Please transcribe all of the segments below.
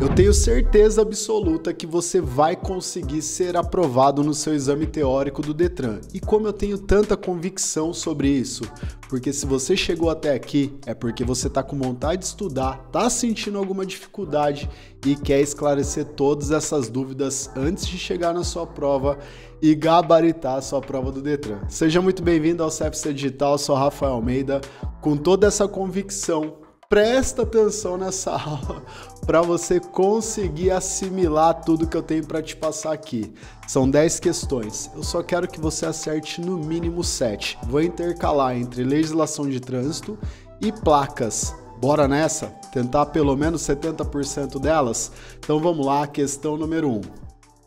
Eu tenho certeza absoluta que você vai conseguir ser aprovado no seu exame teórico do Detran. E como eu tenho tanta convicção sobre isso? Porque se você chegou até aqui, é porque você está com vontade de estudar, está sentindo alguma dificuldade e quer esclarecer todas essas dúvidas antes de chegar na sua prova e gabaritar a sua prova do Detran. Seja muito bem-vindo ao CFC Digital, eu sou Rafael Almeida. Com toda essa convicção, presta atenção nessa aula, para você conseguir assimilar tudo que eu tenho para te passar aqui. São 10 questões. Eu só quero que você acerte no mínimo 7. Vou intercalar entre legislação de trânsito e placas. Bora nessa? Tentar pelo menos 70% delas? Então vamos lá, questão número 1. Um.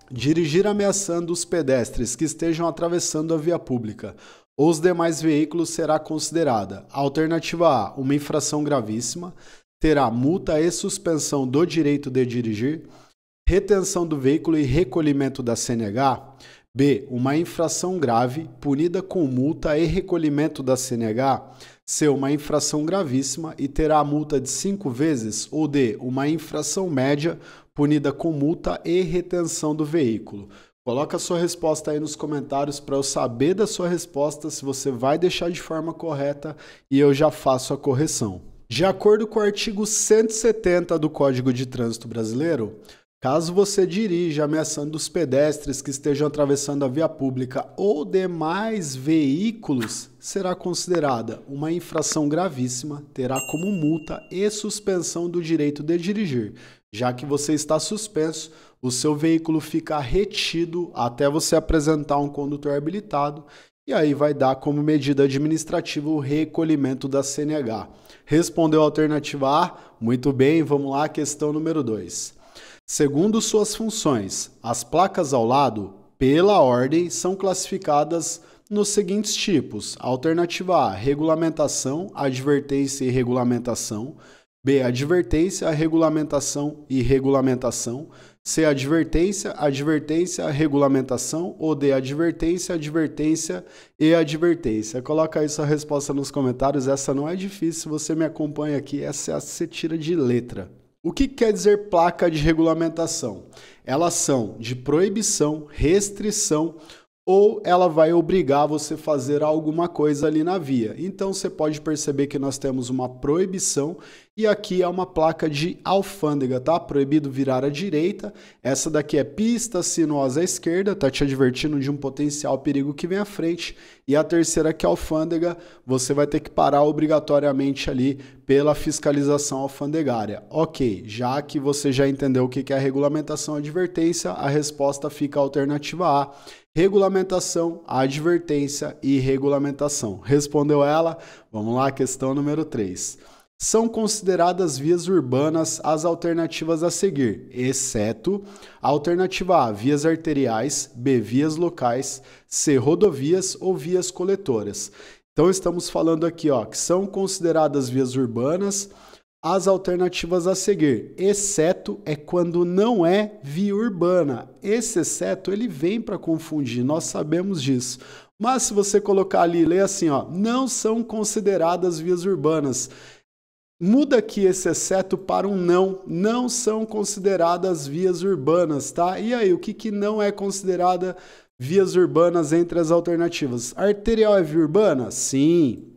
Dirigir ameaçando os pedestres que estejam atravessando a via pública ou os demais veículos será considerada: alternativa A, uma infração gravíssima, terá multa e suspensão do direito de dirigir, retenção do veículo e recolhimento da CNH. B. Uma infração grave, punida com multa e recolhimento da CNH. C. Uma infração gravíssima e terá a multa de cinco vezes. Ou D. Uma infração média, punida com multa e retenção do veículo. Coloca a sua resposta aí nos comentários para eu saber da sua resposta se você vai deixar de forma correta e eu já faço a correção. De acordo com o artigo 170 do Código de Trânsito Brasileiro, caso você dirija ameaçando os pedestres que estejam atravessando a via pública ou demais veículos, será considerada uma infração gravíssima, terá como multa e suspensão do direito de dirigir. Já que você está suspenso, o seu veículo fica retido até você apresentar um condutor habilitado e aí vai dar como medida administrativa o recolhimento da CNH. Respondeu a alternativa A? Muito bem, vamos lá, questão número 2. Segundo suas funções, as placas ao lado, pela ordem, são classificadas nos seguintes tipos: alternativa A, regulamentação, advertência e regulamentação. B, advertência, regulamentação e regulamentação. C, advertência, advertência, regulamentação, ou D, advertência, advertência e advertência. Coloca aí sua resposta nos comentários, essa não é difícil, você me acompanha aqui, essa é a você tira de letra. O que quer dizer placa de regulamentação? Elas são de proibição, restrição ou ela vai obrigar você a fazer alguma coisa ali na via. Então você pode perceber que nós temos uma proibição e aqui é uma placa de alfândega, tá? Proibido virar à direita. Essa daqui é pista sinuosa à esquerda, tá te advertindo de um potencial perigo que vem à frente. E a terceira que é alfândega, você vai ter que parar obrigatoriamente ali pela fiscalização alfandegária. OK, já que você já entendeu o que é a regulamentação advertência, a resposta fica a alternativa A regulamentação, advertência e regulamentação. Respondeu ela? Vamos lá, questão número 3. São consideradas vias urbanas as alternativas a seguir, exceto a alternativa A, vias arteriais, B, vias locais, C, rodovias ou vias coletoras. Então estamos falando aqui, ó, que são consideradas vias urbanas as alternativas a seguir, exceto é quando não é via urbana. Esse exceto ele vem para confundir, nós sabemos disso. Mas se você colocar ali, lê assim, ó, não são consideradas vias urbanas. Muda aqui esse exceto para um não. Não são consideradas vias urbanas, tá? E aí, o que, que não é considerada vias urbanas entre as alternativas? Arterial é via urbana? Sim.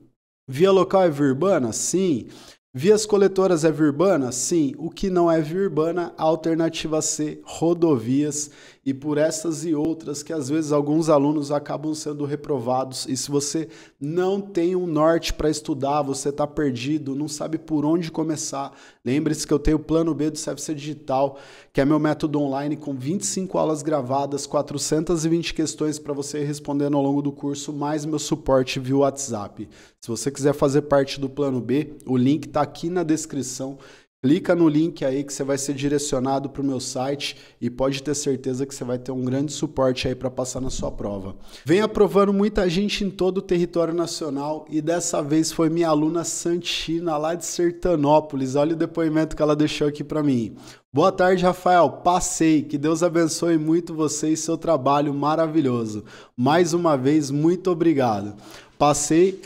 Via local é via urbana? Sim. Vias coletoras é virbana? urbana? Sim. O que não é virbana? urbana, alternativa C, rodovias. E por essas e outras que às vezes alguns alunos acabam sendo reprovados. E se você não tem um norte para estudar, você está perdido, não sabe por onde começar. Lembre-se que eu tenho o plano B do CFC Digital, que é meu método online com 25 aulas gravadas, 420 questões para você ir respondendo ao longo do curso, mais meu suporte via WhatsApp. Se você quiser fazer parte do plano B, o link está aqui na descrição. Clica no link aí que você vai ser direcionado para o meu site e pode ter certeza que você vai ter um grande suporte aí para passar na sua prova. Vem aprovando muita gente em todo o território nacional e dessa vez foi minha aluna Santina lá de Sertanópolis. Olha o depoimento que ela deixou aqui para mim. Boa tarde, Rafael. Passei. Que Deus abençoe muito você e seu trabalho maravilhoso. Mais uma vez, muito obrigado. Passei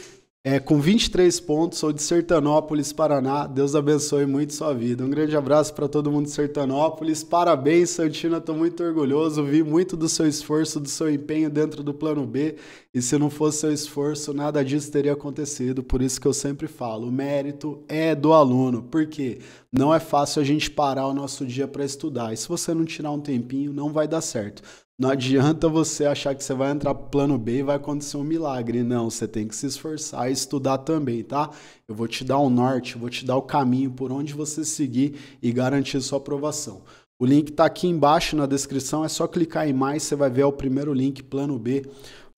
é, com 23 pontos, sou de Sertanópolis, Paraná. Deus abençoe muito sua vida. Um grande abraço para todo mundo de Sertanópolis. Parabéns, Santina, estou muito orgulhoso. Vi muito do seu esforço, do seu empenho dentro do Plano B. E se não fosse seu esforço, nada disso teria acontecido. Por isso que eu sempre falo, o mérito é do aluno. Porque não é fácil a gente parar o nosso dia para estudar. E se você não tirar um tempinho, não vai dar certo. Não adianta você achar que você vai entrar pro plano B e vai acontecer um milagre. Não, você tem que se esforçar e estudar também, tá? Eu vou te dar o norte, vou te dar o caminho por onde você seguir e garantir sua aprovação. O link está aqui embaixo na descrição, é só clicar em mais, você vai ver é o primeiro link, plano B.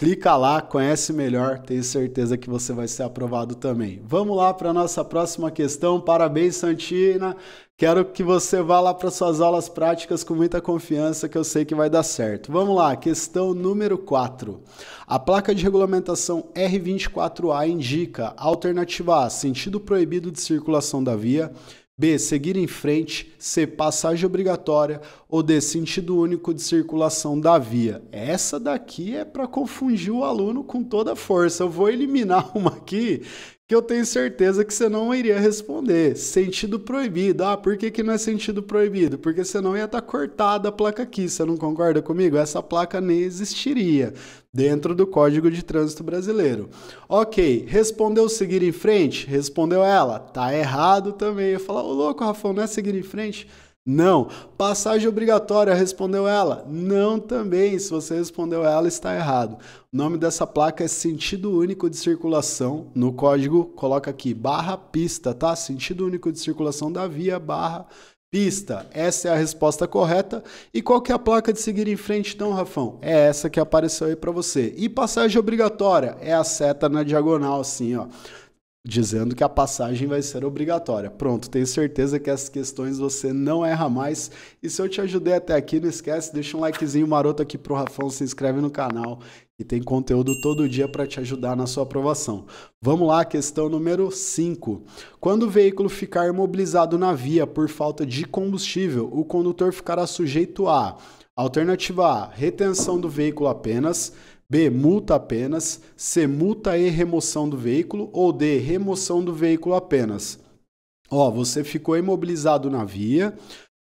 Clica lá, conhece melhor, tenho certeza que você vai ser aprovado também. Vamos lá para a nossa próxima questão. Parabéns, Santina. Quero que você vá lá para suas aulas práticas com muita confiança, que eu sei que vai dar certo. Vamos lá, questão número 4. A placa de regulamentação R24A indica alternativa A, sentido proibido de circulação da via, B. Seguir em frente. C. Passagem obrigatória. Ou D. Sentido único de circulação da via. Essa daqui é para confundir o aluno com toda a força. Eu vou eliminar uma aqui que eu tenho certeza que você não iria responder. Sentido proibido. Ah, por que, que não é sentido proibido? Porque senão ia estar tá cortada a placa aqui. Você não concorda comigo? Essa placa nem existiria dentro do Código de Trânsito Brasileiro. Ok, respondeu seguir em frente? Respondeu ela. Tá errado também. Eu falo, ô louco, Rafa, não é seguir em frente? Não. Passagem obrigatória, respondeu ela. Não também. Se você respondeu ela, está errado. O nome dessa placa é sentido único de circulação. No código, coloca aqui, barra pista, tá? Sentido único de circulação da via, barra pista. Essa é a resposta correta. E qual que é a placa de seguir em frente, então, Rafão? É essa que apareceu aí para você. E passagem obrigatória? É a seta na diagonal, assim, ó dizendo que a passagem vai ser obrigatória. Pronto, tenho certeza que essas questões você não erra mais. E se eu te ajudei até aqui, não esquece, deixa um likezinho maroto aqui pro Rafão, se inscreve no canal e tem conteúdo todo dia para te ajudar na sua aprovação. Vamos lá, questão número 5. Quando o veículo ficar imobilizado na via por falta de combustível, o condutor ficará sujeito a alternativa A, retenção do veículo apenas, B. Multa apenas. C. Multa e remoção do veículo. Ou D. Remoção do veículo apenas. Ó, você ficou imobilizado na via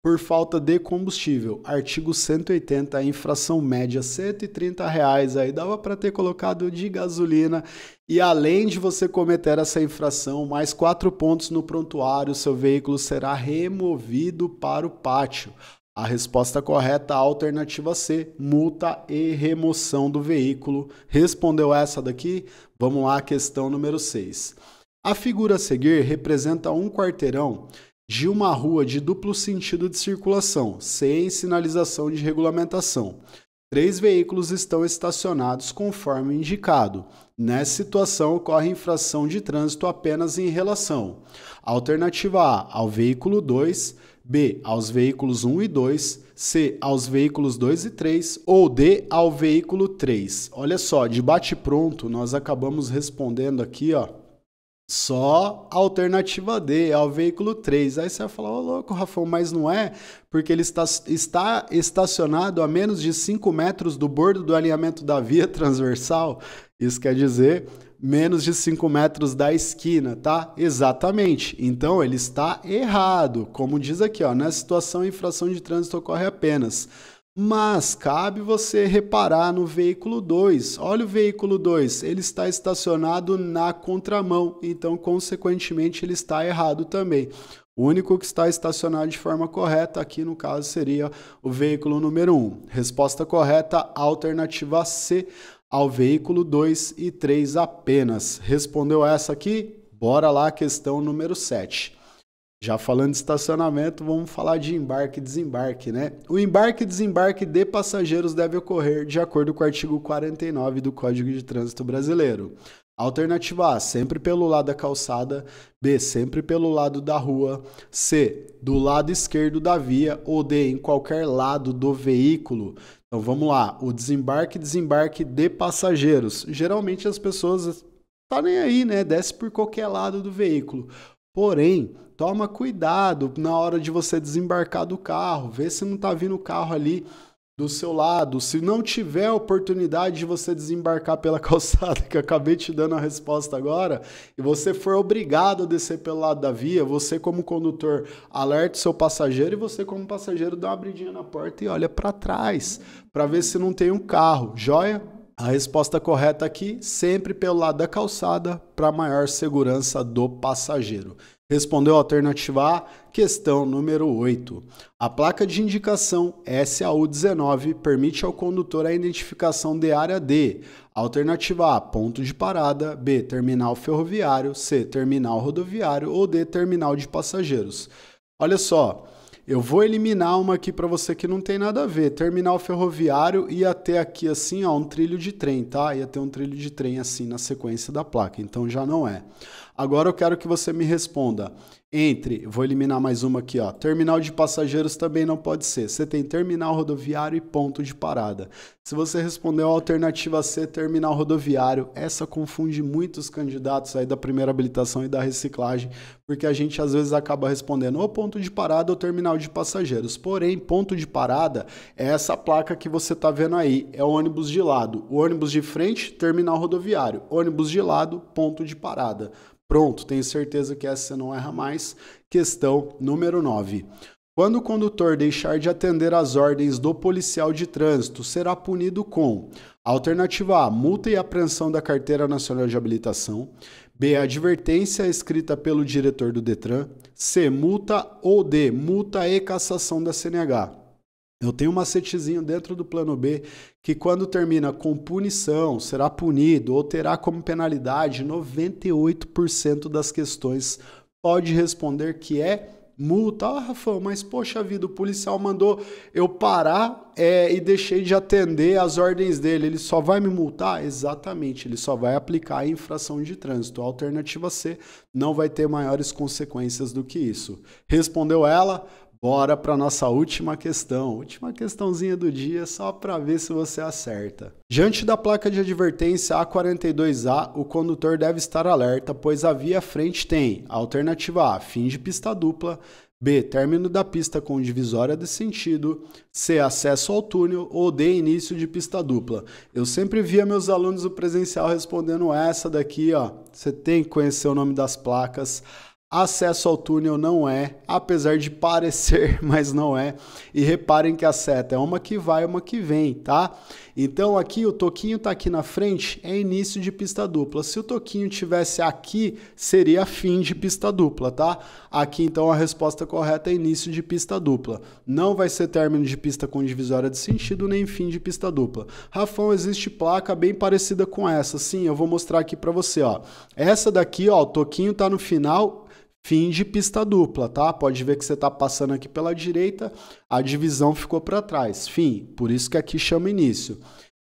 por falta de combustível. Artigo 180, infração média, R$ reais. Aí dava para ter colocado de gasolina. E além de você cometer essa infração, mais quatro pontos no prontuário, seu veículo será removido para o pátio. A resposta correta, a alternativa C, multa e remoção do veículo. Respondeu essa daqui? Vamos lá, questão número 6. A figura a seguir representa um quarteirão de uma rua de duplo sentido de circulação, sem sinalização de regulamentação. Três veículos estão estacionados conforme indicado. Nessa situação, ocorre infração de trânsito apenas em relação: alternativa A, ao veículo 2, B. aos veículos 1 e 2, C. aos veículos 2 e 3 ou D. ao veículo 3. Olha só, de bate-pronto, nós acabamos respondendo aqui, ó, só alternativa D, é ao veículo 3. Aí você vai falar, ô oh, louco, Rafão, mas não é, porque ele está, está estacionado a menos de 5 metros do bordo do alinhamento da via transversal. Isso quer dizer menos de 5 metros da esquina, tá? Exatamente. Então ele está errado. Como diz aqui, ó, nessa situação a infração de trânsito ocorre apenas. Mas cabe você reparar no veículo 2. Olha o veículo 2, ele está estacionado na contramão, então consequentemente ele está errado também. O único que está estacionado de forma correta aqui no caso seria o veículo número 1. Um. Resposta correta, alternativa C ao veículo 2 e 3 apenas. Respondeu essa aqui? Bora lá, questão número 7. Já falando de estacionamento, vamos falar de embarque e desembarque, né? O embarque e desembarque de passageiros deve ocorrer de acordo com o artigo 49 do Código de Trânsito Brasileiro. Alternativa A, sempre pelo lado da calçada, B, sempre pelo lado da rua, C, do lado esquerdo da via ou D, em qualquer lado do veículo. Então vamos lá, o desembarque desembarque de passageiros. Geralmente as pessoas tá nem aí, né? Desce por qualquer lado do veículo. Porém, toma cuidado na hora de você desembarcar do carro, vê se não tá vindo o carro ali do seu lado, se não tiver oportunidade de você desembarcar pela calçada, que eu acabei te dando a resposta agora, e você for obrigado a descer pelo lado da via, você como condutor alerta o seu passageiro e você como passageiro dá uma abridinha na porta e olha para trás, para ver se não tem um carro. Joia? A resposta correta aqui, sempre pelo lado da calçada, para maior segurança do passageiro. Respondeu a alternativa A, questão número 8. A placa de indicação SAU-19 permite ao condutor a identificação de área D. Alternativa A, ponto de parada, B, terminal ferroviário, C, terminal rodoviário ou D, terminal de passageiros. Olha só, eu vou eliminar uma aqui para você que não tem nada a ver. Terminal ferroviário ia ter aqui assim, ó, um trilho de trem, tá? Ia ter um trilho de trem assim na sequência da placa. Então já não é. Agora eu quero que você me responda entre, vou eliminar mais uma aqui, ó. Terminal de passageiros também não pode ser. Você tem terminal rodoviário e ponto de parada. Se você respondeu a alternativa C, terminal rodoviário, essa confunde muitos candidatos aí da primeira habilitação e da reciclagem, porque a gente às vezes acaba respondendo ou ponto de parada ou terminal de passageiros. Porém, ponto de parada é essa placa que você está vendo aí, é o ônibus de lado. O ônibus de frente, terminal rodoviário. Ônibus de lado, ponto de parada. Pronto, tenho certeza que essa não erra mais. Questão número 9. Quando o condutor deixar de atender às ordens do policial de trânsito, será punido com: alternativa A, multa e apreensão da carteira nacional de habilitação, B, advertência escrita pelo diretor do Detran, C, multa ou D, multa e cassação da CNH. Eu tenho um macetezinho dentro do plano B que, quando termina com punição, será punido ou terá como penalidade 98% das questões. Pode responder que é multa. Ah, Rafão, mas poxa vida, o policial mandou eu parar é, e deixei de atender às ordens dele. Ele só vai me multar? Exatamente, ele só vai aplicar a infração de trânsito. A alternativa C não vai ter maiores consequências do que isso. Respondeu ela? Bora para nossa última questão, última questãozinha do dia, só para ver se você acerta. Diante da placa de advertência A42A, o condutor deve estar alerta, pois a via frente tem: alternativa A, fim de pista dupla, B, término da pista com divisória de sentido, C, acesso ao túnel ou D, início de pista dupla. Eu sempre via meus alunos do presencial respondendo essa daqui, ó. Você tem que conhecer o nome das placas. Acesso ao túnel não é, apesar de parecer, mas não é. E reparem que a seta é uma que vai, uma que vem, tá? Então aqui o toquinho tá aqui na frente, é início de pista dupla. Se o toquinho tivesse aqui, seria fim de pista dupla, tá? Aqui então a resposta correta é início de pista dupla. Não vai ser término de pista com divisória de sentido nem fim de pista dupla. Rafão, existe placa bem parecida com essa. Sim, eu vou mostrar aqui para você, ó. Essa daqui, ó, o toquinho tá no final fim de pista dupla, tá? Pode ver que você está passando aqui pela direita, a divisão ficou para trás, fim. Por isso que aqui chama início.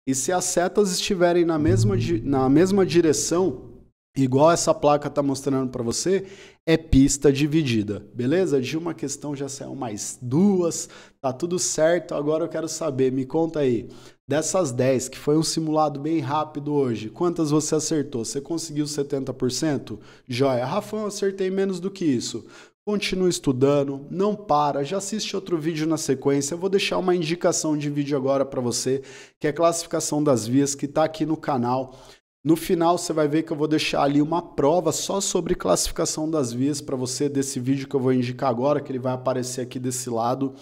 E se as setas estiverem na mesma, na mesma direção, igual essa placa está mostrando para você, é pista dividida, beleza? De uma questão já saiu mais duas, tá tudo certo. Agora eu quero saber, me conta aí, Dessas 10, que foi um simulado bem rápido hoje, quantas você acertou? Você conseguiu 70%? Joia. Rafão, acertei menos do que isso. Continua estudando, não para, já assiste outro vídeo na sequência. Eu vou deixar uma indicação de vídeo agora para você, que é a classificação das vias, que está aqui no canal. No final você vai ver que eu vou deixar ali uma prova só sobre classificação das vias para você desse vídeo que eu vou indicar agora, que ele vai aparecer aqui desse lado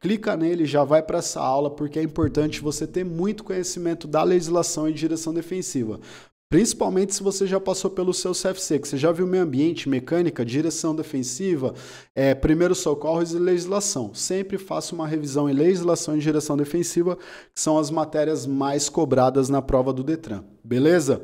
clica nele, já vai para essa aula, porque é importante você ter muito conhecimento da legislação e direção defensiva. Principalmente se você já passou pelo seu CFC, que você já viu meio ambiente, mecânica, direção defensiva, é, primeiros socorros e legislação. Sempre faça uma revisão em legislação e direção defensiva, que são as matérias mais cobradas na prova do Detran. Beleza?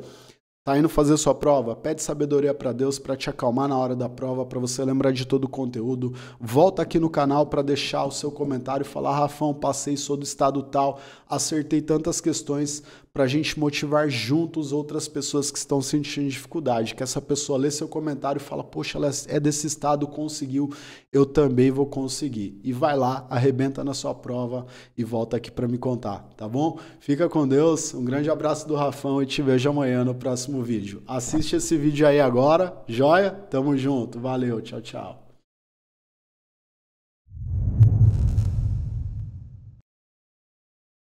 Tá indo fazer sua prova? Pede sabedoria para Deus para te acalmar na hora da prova, para você lembrar de todo o conteúdo. Volta aqui no canal para deixar o seu comentário e falar: Rafão, passei, sou do estado tal, acertei tantas questões para a gente motivar juntos outras pessoas que estão sentindo dificuldade. Que essa pessoa lê seu comentário e fala: Poxa, ela é desse estado, conseguiu, eu também vou conseguir. E vai lá, arrebenta na sua prova e volta aqui para me contar, tá bom? Fica com Deus, um grande abraço do Rafão e te vejo amanhã no próximo vídeo. Assiste esse vídeo aí agora, joia? Tamo junto, valeu, tchau, tchau.